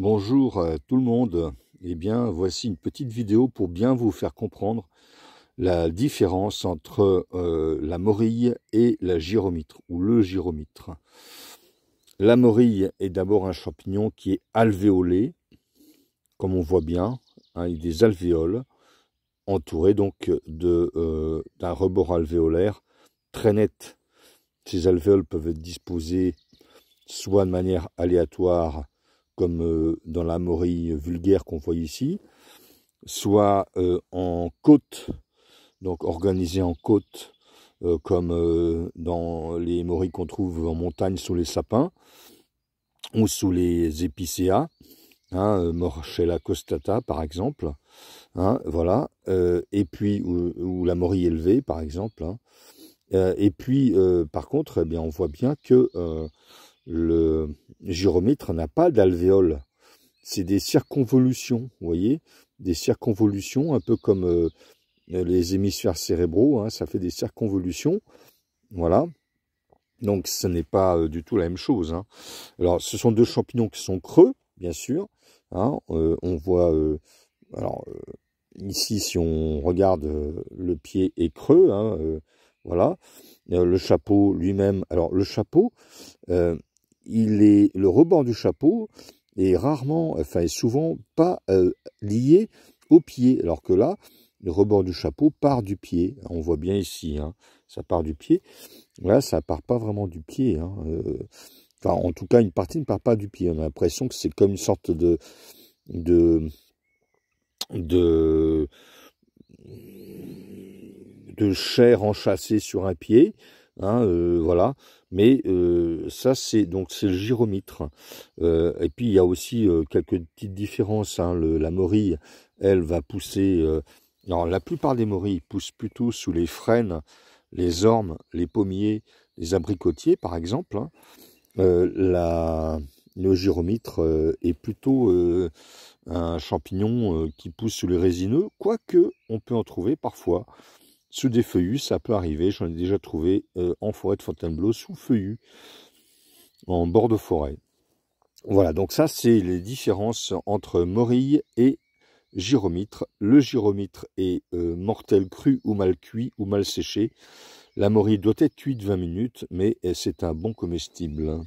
Bonjour tout le monde. Eh bien, voici une petite vidéo pour bien vous faire comprendre la différence entre euh, la morille et la gyromitre ou le gyromitre. La morille est d'abord un champignon qui est alvéolé, comme on voit bien, hein, il a des alvéoles entourées donc euh, d'un rebord alvéolaire très net. Ces alvéoles peuvent être disposées soit de manière aléatoire, comme euh, dans la morille vulgaire qu'on voit ici, soit euh, en côte, donc organisée en côte, euh, comme dans les morilles qu'on trouve en montagne sous les sapins ou sous les épicéas, hein, Morchella costata par exemple, hein, voilà, et puis ou, la morille élevée par exemple. Hein. et puis par contre, eh bien, on voit bien que le gyromètre n'a pas d'alvéole. C'est des circonvolutions, vous voyez Des circonvolutions, un peu comme euh, les hémisphères cérébraux, hein, ça fait des circonvolutions. Voilà. Donc ce n'est pas euh, du tout la même chose. Hein. Alors ce sont deux champignons qui sont creux, bien sûr. Hein, euh, on voit, alors ici si on regarde, le pied est creux, voilà. le chapeau lui-même, alors le chapeau, il est le rebord du chapeau est rarement, enfin est souvent pas euh, lié au pied, alors que là, le rebord du chapeau part du pied. On voit bien ici, hein, ça part du pied. Là, ça part pas vraiment du pied. Hein, euh, en tout cas, une partie ne part pas du pied. On a l'impression que c'est comme une sorte de de de de chair enchâssée sur un pied, Hein, euh, voilà. Mais euh, ça, c'est donc c'est le gyromitre euh, et puis il y a aussi quelques petites différences. Hein. la morille, elle va pousser. non, la plupart des morilles poussent plutôt sous les frênes, les ormes, les pommiers, les abricotiers, par exemple. Hein. le gyromitre est plutôt un champignon qui pousse sous les résineux, quoique on peut en trouver parfois sous des feuillus, ça peut arriver. J'en ai déjà trouvé euh, en forêt de Fontainebleau sous feuillus, en bord de forêt. Voilà, donc ça, c'est les différences entre morille et gyromitre. Le gyromitre est euh, mortel cru ou mal cuit ou mal séché. La morille doit être cuite 20 minutes, mais euh, c'est un bon comestible.